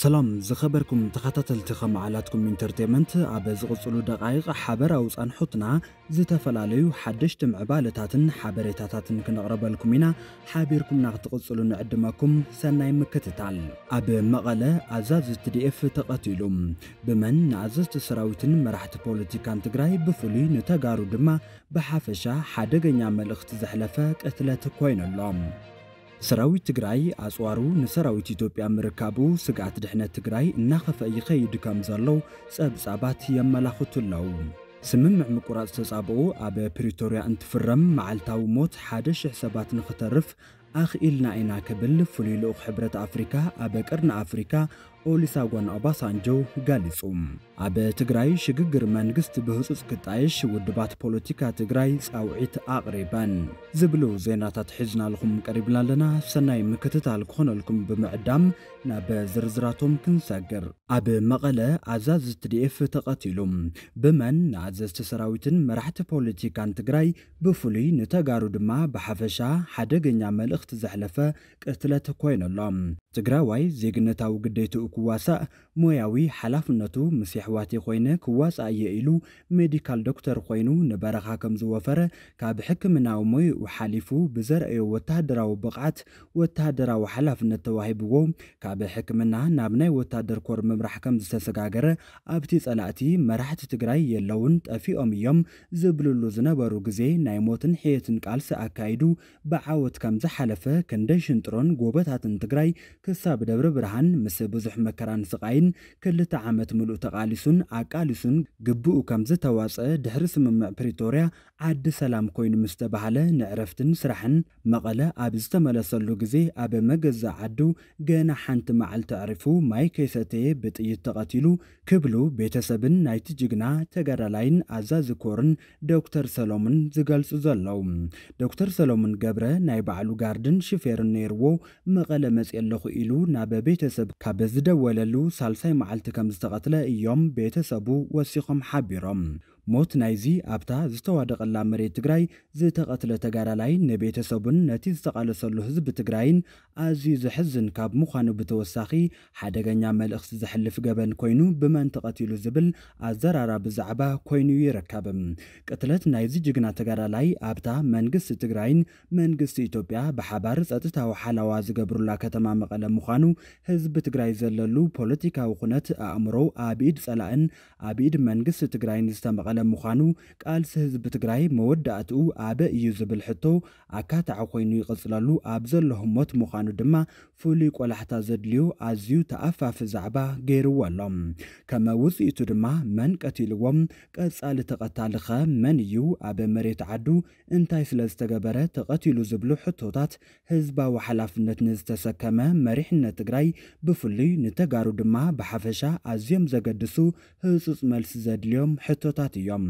ሰላም ዝኸበርኩም ተኸታተልቲ ኸመዓላትኩም ኢንተርቴንመንት ኣብ ዝቕፅሉ ደቓይቕ ሓበራዊ ፃንሑትና ዝተፈላለዩ ሓደሽቲ ምዕባለታትን ሓበሬታታትን ክነቕረበልኩም ኢና ሓቢርኩምና ክትቕፅሉ ንዕድመኩም ሰናይ ምክትታል ኣብ መቐለ ኣዛዝ ትዲኤፍ ተቐቲሉ ብመን ንኣዘዝቲ ሰራዊትን መራሕቲ ፖለቲካን ትግራይ ብፍሉይ ንተጋሩ ድማ ብሓፈሻ ሓደገኛ መልእኽቲ ዘሕለፈ ቅትለት ኮይኑሎም ሰራዊት ትግራይ ኣፅዋሩ ንሰራዊት ኢትዮጵያ ምርካቡ ስጋት ድሕነት ትግራይ እናኸፍአ ይኸይድ ከም ዘሎ ጸብጻባት የመላኽቱ ኣለዉ ስምምዕ ምቁራጽ ተጻብኡ ኣብ ፕሪቶርያ እንትፍረም መዓልታዊ ሞት 1,000 ሰባት ንኽተርፍ ኣኽኢልና ኢና ክብል ፍሉይ ልኡኽ ሕብረት ኣፍሪካ ኣብ ቀርኒ ኣፍሪካ ኦሊሳጓን ኦባሳንጆ ጋሊጹ ኣብ ትግራይ ሽግግር መንግስት ብህፁፅ ክጣየሽ ውድባት ፖለቲካ ትግራይ ጻውዒት ኣቕሪበን ዝብሉ ዜናታት ሒዝናልኹም ቀሪብና ኣለና ሰናይ ምክትታል ክኾነልኩም ብምዕዳም ናብ ዝርዝራቶም ክንሰግር ኣብ መቐለ ኣዛዝ ትዲኤፍ ተቐቲሉ ብመን ንኣዘዝቲ ሰራዊትን መራሕቲ ፖለቲካን ትግራይ ብፍሉይ ንተጋሩ ድማ ብሓፈሻ ሓደገኛ መልእኽቲ ዘሕለፈ ቅትለት ኮይኑሎም ትግራዋይ ዜግነታዊ ግደይቱ ክዋሳእ ሞያዊ ሓላፍነቱ ምስ ኣሕዋቲ ኮይነ ክዋፃእ እየ ኢሉ ሜዲካል ዶክተር ኮይኑ ንበረኻ ከም ዝወፈረ ካብ ሕክምናዊ ሞይኡ ሓሊፉ ብዘርአዮ ወታደራዊ ብቕዓት ወታደራዊ ሓላፍነት ተዋሂብዎ ካብ ሕክምና ናብ ናይ ወታደር ኮር ምምራሕ ከም ዝተሰጋገረ ኣብቲ ጸላእቲ መራሕቲ ትግራይ የለውን ጠፊኦም እዮም ዝብልሉ ዝነበሩ ግዜ ናይ ሞትን ሕየትን ቃልሲ ኣካይዱ ብዓወት ከም ዝሓለፈ ክንደይ ሽንጥሮን ጎበታትን ትግራይ ክሳብ ደብረ ብርሃን ምስ ብዙሕ መከራን ስቃይን ክልተ ዓመት ምሉእ ተቓሊሱን ኣቃሊሱን ግብኡ ከም ዝተዋፅአ ድሕሪ ስምምዕ ፕሪቶርያ ዓዲ ሰላም ኮይኑ ምስ ተባሃለ ንዕረፍትን ስራሕን መቐለ ኣብ ዝተመለሰሉ ግዜ ኣብ መገዛ ዓዱ ገና ሓንቲ መዓልቲ ዕሪፉ ማይ ከይሰተየ ብጥይት ተቐቲሉ ክብሉ ቤተሰብን ናይቲ ጅግና ተጋዳላይን ኣዛዚ ኮርን ዶክተር ሰሎሙን ዝገልጹ ዘለዉ ዶክተር ሰሎሙን ገብረ ናይ ባዕሉ ጋርድን ሽፌርን ነይርዎ መቐለ መጺእ ኣለኹ إلو ناب بيتسب كابزد وللو سالساي معلت كم استغتلا إيوم بيتسبو وسيقم حبيرم ሞት ናይዚ ኣብታ ዝተዋደቐላ መሬት ትግራይ ዝተቐትለ ተጋዳላይ ንቤተሰቡን ነቲ ዝተቓለሰሉ ህዝቢ ትግራይን ኣዝዩ ዝሕዝን ካብ ምዃኑ ብተወሳኺ ሓደገኛ መልእኽቲ ዘሕልፍ ገበን ኮይኑ ብመን ተቐቲሉ ዝብል ኣዘራራ ብዛዕባ ኮይኑ ይረከብ ቅትለት ናይዚ ጅግና ተጋዳላይ ኣብታ መንግስቲ ትግራይን መንግስቲ ኢትዮጵያ ብሓባር ፀጥታዊ ሓላዋ ዝገብሩላ ከተማ መቐለ ምዃኑ ህዝቢ ትግራይ ዘለሉ ፖለቲካዊ ኩነት ኣእምሮ ኣብኢድ ፀላእን ኣብኢድ መንግስቲ ትግራይን ዝተመቐለ ምዃኑ ቃልሲ ህዝቢ ትግራይ መወዳእትኡ ኣበ እዩ ዝብል ሕቶ ኣካታዕ ኮይኑ ይቕፅለሉ ኣብ ዘሎ ምዃኑ ድማ ፍሉይ ቆላሕታ ዘድልዩ ኣዝዩ ተኣፋፊ ዛዕባ ገይርዎ ኣሎም ከመ ውፅኢቱ ድማ መን ቀትልዎም ቀፃሊ ተቐታሊ ኸ መን እዩ ኣብ መሬት ዓዱ እንታይ ስለ ዝተገበረ ተቐቲሉ ዝብሉ ሕቶታት ህዝባዊ ሓላፍነት ንዝተሰከመ መሪሕነት ትግራይ ብፍሉይ ንተጋሩ ድማ ብሓፈሻ ኣዝዮም ዘገድሱ ህፁፅ መልሲ ዘድልዮም ሕቶታት እዮም እዮም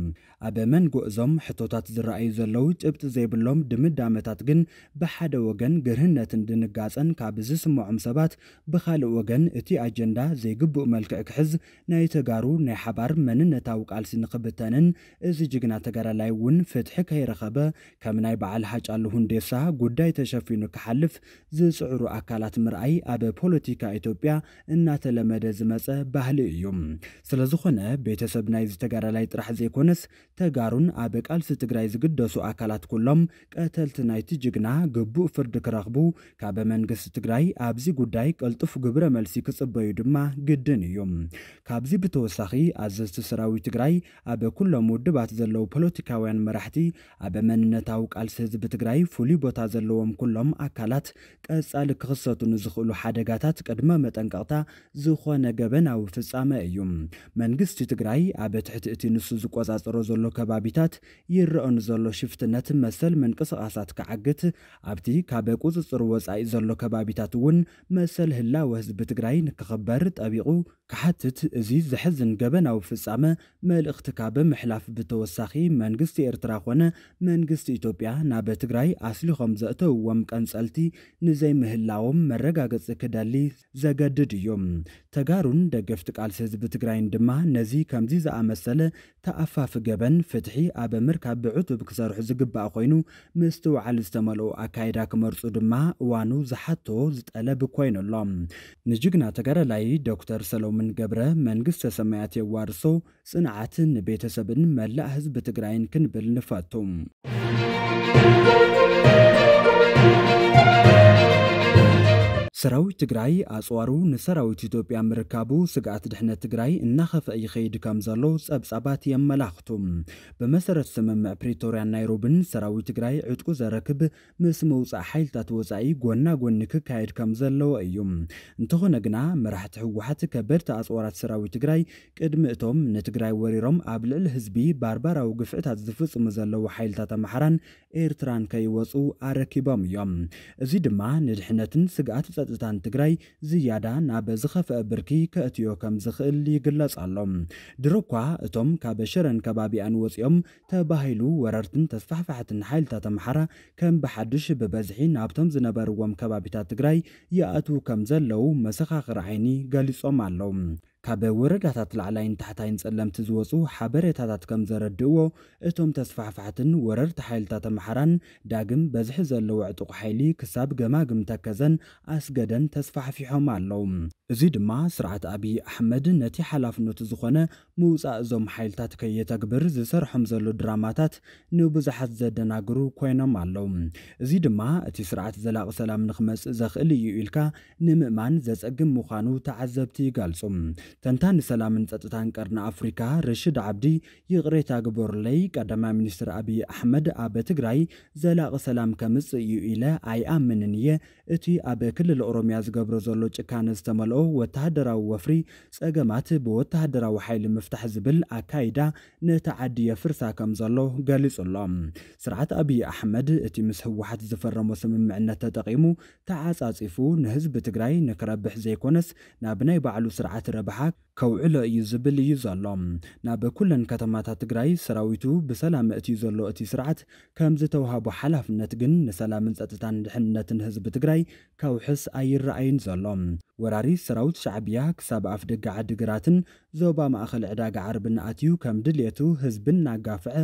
ኣብ መንጎ እዞም ሕቶታት ዝረኣዩ ዘለው ጭብጢ ዘይብሎም ድምዳመታት ግን ብሓደ ወገን ግርህነትን ድንጋፀን ካብ ዝስምዖም ሰባት ብካልእ ወገን እቲ ኣጀንዳ ዘይግቡእ መልክዕ ክሕዝ ናይ ተጋሩ ናይ ሓባር መንነታዊ ቃልሲ ንክብተንን እዚ ጅግና ተጋዳላይ እውን ፍትሒ ከይረኸበ ከም ናይ በዓል ሓጫሉ ሁንዴሳ ጉዳይ ተሸፊኑ ክሓልፍ ዝፅዕሩ ኣካላት ምርኣይ ኣብ ፖለቲካ ኢትዮጵያ እናተለመደ ዝመፀ ባህሊ እዩ ስለዝኾነ ቤተሰብ ናይ ዝተጋዳላይ ጥራሕ ዘ ዘይኮነስ ተጋሩን ኣብ ቃልሲ ትግራይ ዝግደሱ ኣካላት ኩሎም ቀተልቲ ናይቲ ጅግና ግቡእ ፍርዲ ክረኽቡ ካብ መንግስቲ ትግራይ ኣብዚ ጉዳይ ቅልጡፍ ግብረ መልሲ ክፅበዩ ድማ ግድን እዩ ካብዚ ብተወሳኺ ኣዘዝቲ ሰራዊት ትግራይ ኣብ ኩሎም ውድባት ዘለው ፖለቲካውያን መራሕቲ ኣብ መንነታዊ ቃልሲ ህዝቢ ትግራይ ፍሉይ ቦታ ዘለዎም ኩሎም ኣካላት ቀጻሊ ክኽሰቱ ንዝኽእሉ ሓደጋታት ቅድመ መጠንቀቕታ ዝኾነ ገበናዊ ፍጻመ እዩ መንግስቲ ትግራይ ኣብ ትሕቲ እቲ ንሱ ዝ ዝቆፃፀሮ ዘሎ ከባቢታት ይረአን ዘሎ ሽፍትነት መሰል ምንቅስቓሳት ክዓግት ኣብቲ ካብ ቁፅፅር ወፃኢ ዘሎ ከባቢታት እውን መሰል ህላወ ህዝቢ ትግራይ ንክኽበር ጠቢቑ ክሓትት እዚ ዘሕዝን ገበናዊ ፍጻመ መልእኽቲ ካብ ምሕላፍ ብተወሳኺ መንግስቲ ኤርትራ ኮነ መንግስቲ ኢትዮጵያ ናብ ትግራይ ኣስሊኾም ዘእተውዎም ቀንፀልቲ ንዘይምህላዎም መረጋገፂ ክደሊ ዘገድድ እዮም ተጋሩን ደገፍቲ ቃልሲ ህዝቢ ትግራይን ድማ ነዚ ከምዚ ዝኣመሰለ ኣፋፍ ገበን ፍትሒ ኣብ ምርካብ ብዕቱብ ክሰርሑ ዝግባእ ኮይኑ ምስትውዓል ዝተመልኡ ኣካይዳ ክመርፁ ድማ እዋኑ ዝሓቶ ዝጠለብ ኮይኑ ኣሎም ንጅግና ተጋዳላይ ዶክተር ሰሎሙን ገብረ መንግስተ ሰማያት የዋርሶ ፅንዓትን ንቤተሰብን መላእ ህዝቢ ትግራይን ክንብል ንፈቱ ሰራዊት ትግራይ ኣፅዋሩ ንሰራዊት ኢትዮጵያ ምርካቡ ስግኣት ድሕነት ትግራይ እናኸፍአ ይኸይድ ከም ዘሎ ጸብጻባት የመላኽቱ ብመሰረት ስምምዕ ፕሪቶርያን ናይሮብን ሰራዊት ትግራይ ዕጥቁ ዘረክብ ምስ ምውፃእ ሓይልታት ወፃኢ ጎና ጎኒ ክካየድ ከም ዘለዎ እዩ እንተኾነ ግና መራሕቲ ህወሓት ከበድቲ ኣፅዋራት ሰራዊት ትግራይ ቅድሚ እቶም ንትግራይ ወሪሮም ኣብ ልዕሊ ህዝቢ ባርባራዊ ግፍዕታት ዝፍጽሙ ዘለዉ ሓይልታት ኣምሓራን ኤርትራን ከይወፁ ኣረኪቦም እዮም እዚ ድማ ንድሕነትን ስግኣት ጸጥታን ትግራይ ዝያዳ ናብ ዝኸፍአ ብርኪ ከእትዮ ከም ዝኽእል ይግለጽ ኣሎ ድሮ እኳ እቶም ካብ ሽረን ከባቢኣን ወፂኦም ተባሂሉ ወረርትን ተስፋሕፋሕትን ሓይልታት ኣምሓራ ከም ብሓድሽ ብበዝሒ ናብቶም ዝነበርዎም ከባቢታት ትግራይ ይኣትዉ ከም ዘለዉ መሰኻኽሪ ዓይኒ ገሊጾም ኣለዉ ካብ ወረዳታት ላዕላይን ታሕታይን ጸለምቲ ዝወፁ ሓበሬታታት ከም ዘረድእዎ እቶም ተስፋሕፋሕትን ወረርቲ ሓይልታት ኣምሓራን ዳግም በዝሒ ዘለዎ ዕጡቕ ሓይሊ ክሳብ ገማግም ተከዘን ኣስገደን ተስፋሕፊሖም ኣለዉ እዚ ድማ ስርዓት ኣብዪ ኣሕመድ ነቲ ሓላፍነቱ ዝኾነ ምውፃእ እዞም ሓይልታት ከየተግብር ዝሰርሖም ዘሎ ድራማታት ንብዙሓት ዘደናግሩ ኮይኖም ኣለዉ እዚ ድማ እቲ ስርዓት ዘላቕ ሰላም ንክመፅእ ዘኽእል እዩ ኢልካ ንምእማን ዘፀግም ምዃኑ ተዓዘብቲ ይጋልጹ ተንታ ንሰላምን ፀጥታን ቀርና ኣፍሪካ ርሽድ ዓብዲ ይቕሬታ ግበርለይ ቀዳማይ ሚኒስትር ኣብዪ ኣሕመድ ኣብ ትግራይ ዘላቒ ሰላም ከምፅእ እዩ ኢለ ኣይኣምንን እየ እቲ ኣብ ክልል ኦሮምያ ዝገብሮ ዘሎ ጭካነ ዝተመልኦ ወተሃደራዊ ወፍሪ ጸገማት ብወተሃደራዊ ሓይሊ ምፍታሕ ዝብል ኣካይዳ ነቲ ዓዲ የፍርሳ ከም ዘሎ ገሊጹ ኣሎም ስርዓት ኣብዪ ኣሕመድ እቲ ምስ ህወሓት ዝፈረሞ ስምምዕነት ተጠቒሙ ተዓጻጺፉ ንህዝቢ ትግራይ ንክረብሕ ዘይኮነስ ናብ ናይ ባዕሉ ስርዓት ረብሓ ንምክሕሓብ ከውዕሎ እዩ ዝብል እዩ ዘሎ ናብ ኩለን ከተማታት ትግራይ ሰራዊቱ ብሰላም እትዩ ዘሎ እቲ ስርዓት ከም ዝተዋሃቦ ሓላፍነት ግን ንሰላምን ፀጥታን ድሕንነትን ህዝቢ ትግራይ ካውሕስ ኣይረኣይን ዘሎ ወራሪ ሰራዊት ሻዕብያ ክሳብ ኣፍ ደጋ ዓዲግራትን ዞባ ማእኸል ዕዳጋ ዓርብን ኣትዩ ከም ድልየቱ ህዝብን ናጋፍዐ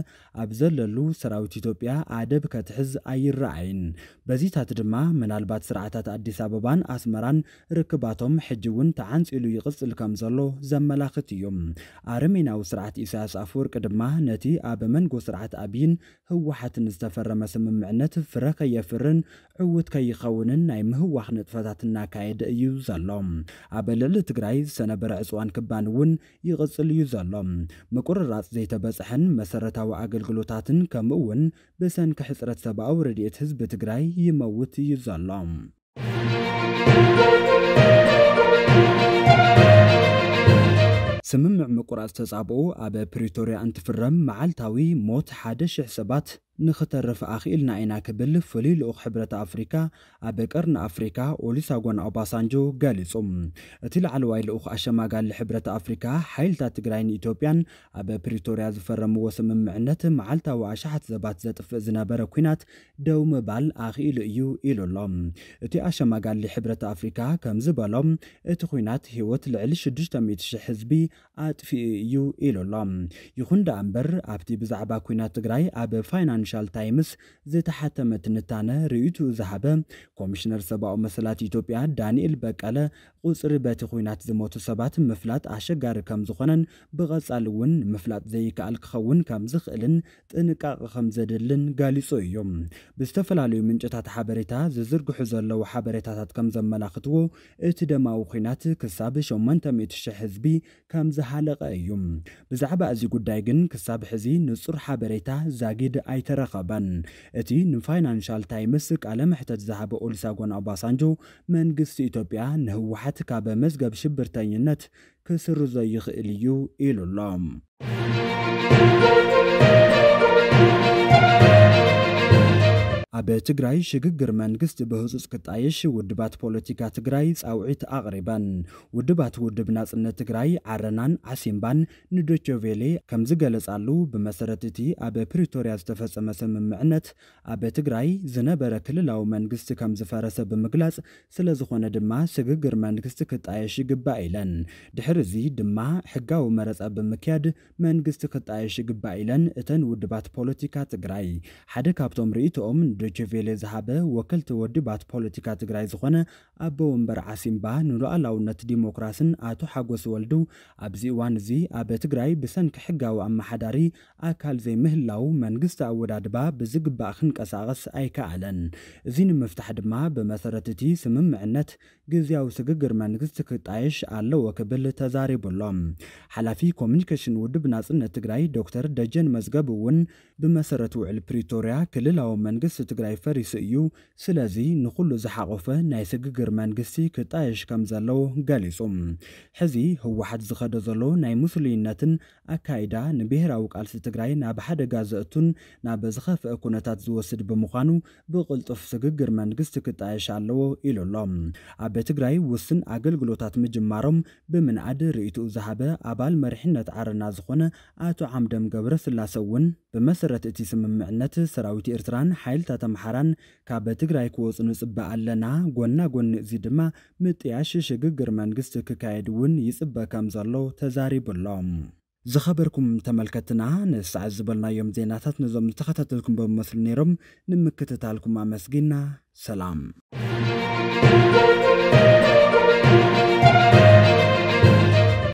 ኣብ ዘለሉ ሰራዊት ኢትዮጵያ ኣደብ ከትሕዝ ኣይረኣይን በዚታት ድማ ምናልባት ስርዓታት ኣዲስ ኣበባን ኣስመራን ርክባቶም ሕጂ እውን ተዓንፂሉ ይቕፅል ከም ዘሎ ዘመላኽት እዮም ኣርሜናዊ ስርዓት ኢሳያስ ኣፈወርቂ ድማ ነቲ ኣብ መንጎ ስርዓት ኣብይን ህወሓትን ዝተፈረመ ስምምዕነት ፍረ ከየፍርን ዕውት ከይኸውንን ናይ ምህዋኽ ንጥፈታት እናካየደ እዩ ዘሎ ኣብ ልዕሊ ትግራይ ዝሰነበረ ዕፅዋን ክባን እውን ይቕፅል እዩ ዘሎ ምቁርራፅ ዘይተበፅሐን መሰረታዊ ኣገልግሎታትን ከምኡ እውን ብሰንኪ ሕፅረት ሰብኣዊ ረድኤት ህዝቢ ትግራይ ይመውት እዩ ዘሎ Thank you. ስምምዕ ምቁራፅ ተጻብኡ ኣብ ፕሪቶርያ እንትፍረም መዓልታዊ ሞት ሓደ ሽሕ ሰባት ንኽተርፍ ኣኽኢልና ኢና ክብል ፍሉይ ልኡኽ ሕብረት ኣፍሪካ ኣብ ቀርኒ ኣፍሪካ ኦሉሳጎን ኦባሳንጆ ገሊጹ እቲ ላዕለዋይ ልኡኽ ኣሸማጋሊ ሕብረት ኣፍሪካ ሓይልታት ትግራይን ኢትዮጵያን ኣብ ፕሪቶርያ ዝፈረምዎ ስምምዕነት መዓልታዊ ኣሽሓት ሰባት ዘጥፍእ ዝነበረ ኩናት ደው ምባል ኣኽኢሉ እዩ ኢሉ ኣሎ እቲ ኣሸማጋሊ ሕብረት ኣፍሪካ ከም ዝበሎም እቲ ኩናት ሂወት ልዕሊ 600,000 ህዝቢ ኣጥፊኡ እዩ ኢሉ ኣሎ ይኹን ደኣ እምበር ኣብቲ ብዛዕባ ኩናት ትግራይ ኣብ ፋይናን ፋይናንሻል ታይምስ ዝተሓተመ ትንታነ ርእይቱ ዝሃበ ኮሚሽነር ሰብኣዊ መሰላት ኢትዮጵያ ዳንኤል በቀለ ቁፅሪ በቲ ኩናት ዝሞቱ ሰባት ምፍላጥ ኣሸጋሪ ከም ዝኾነን ብቐጻሊ እውን ምፍላጥ ዘይከኣል ክኸውን ከም ዝኽእልን ጥንቃቐ ከም ዘድልን ጋሊጹ እዮም ብዝተፈላለዩ ምንጭታት ሓበሬታ ዝዝርግሑ ዘለዉ ሓበሬታታት ከም ዘመላኽትዎ እቲ ደማዊ ኩናት ክሳብ 800,000 ህዝቢ ከም ዝሃለቐ እዩ ብዛዕባ እዚ ጉዳይ ግን ክሳብ ሕዚ ንጹር ሓበሬታ ዛጊድ ኣይተ ክረኸበን እቲ ንፋይናንሻል ታይምስ ቃለ ምሕተት ዝሃበ ኦሉሴጉን ኦባሳንጆ መንግስቲ ኢትዮጵያ ንህወሓት ካብ መዝገብ ሽብርተኝነት ክስርዞ ይኽእል እዩ ኢሉ ኣሎ ኣብ ትግራይ ሽግግር መንግስቲ ብህፁፅ ክጣየሽ ውድባት ፖለቲካ ትግራይ ጻውዒት ኣቕሪበን ውድባት ውድብ ናጽነት ትግራይ ዓረናን ዓሲምባን ንዶቸቬሌ ከም ዝገለጻሉ ብመሰረት እቲ ኣብ ፕሪቶርያ ዝተፈጸመ ስምምዕነት ኣብ ትግራይ ዝነበረ ክልላዊ መንግስቲ ከም ዝፈረሰ ብምግላጽ ስለ ዝኾነ ድማ ሽግግር መንግስቲ ክጣየሽ ይግባእ ኢለን ድሕር እዚ ድማ ሕጋዊ መረፀ ብምክያድ መንግስቲ ክጣየሽ ይግባእ ኢለን እተን ውድባት ፖለቲካ ትግራይ ሓደ ካብቶም ርእቶኦም ዶችቬሌ ዝሃበ ወከልቲ ወዲባት ፖለቲካ ትግራይ ዝኾነ ኣቦ ወንበር ዓሲምባ ንሉኣላውነት ዲሞክራስን ኣቶ ሓጎስ ወልዱ ኣብዚ እዋን እዚ ኣብ ትግራይ ብሰንኪ ሕጋዊ ኣመሓዳሪ ኣካል ዘይምህላው መንግስቲ ኣወዳድባ ብዝግባእ ክንቀሳቐስ ኣይከኣለን እዚ ንምፍታሕ ድማ ብመሰረት እቲ ስምምዕነት ግዜያዊ ስግግር መንግስቲ ክጣየሽ ኣለዎ ክብል ተዛሪቡሎም ሓላፊ ኮሚኒኬሽን ውድብ ናፅነት ትግራይ ዶክተር ደጀን መዝገብ እውን ብመሰረት ውዕል ፕሪቶርያ ክልላዊ መንግስቲ ትግራይ ፈሪሱ እዩ ስለዚ ንኩሉ ዝሓቆፈ ናይ ስግግር መንግስቲ ክጣየሽ ከም ዘለዎ ገሊጹ ሕዚ ህወሓት ዝኸደ ዘሎ ናይ ሙስሊምነትን ኣካይዳ ንብሄራዊ ቃልሲ ትግራይ ናብ ሓደጋ ዘእቱን ናብ ዝኸፍአ ኩነታት ዝወስድ ብምዃኑ ብቕልጡፍ ስግግር መንግስቲ ክጣየሽ ኣለዎ ኢሉ ኣሎ ኣብ ትግራይ ውስን ኣገልግሎታት ምጅማሮም ብምንዓድ ርእይትኡ ዝሃበ ኣባል መሪሕነት ዓረና ዝኾነ ኣቶ ዓምደም ገብረ ስላሰ እውን ብመሰረት እቲ ስምምዕነት ሰራዊት ኤርትራን ሓይልታት ኣምሓራን ካብ ትግራይ ክወፅኑ ንፅበእ ኣለና ጎና ጎኒ እዚ ድማ ምጥያሽ ሽግግር መንግስቲ ክካየድ እውን ይፅበ ከም ዘሎ ተዛሪቡሎም ዝኸበርኩም ተመልከትና ንሳዕ ዝበልናዮም ዜናታት ነዞም ዝተኸታተልኩም በመስሉ ነይሮም ንምክትታልኩም ኣመስጊና ሰላም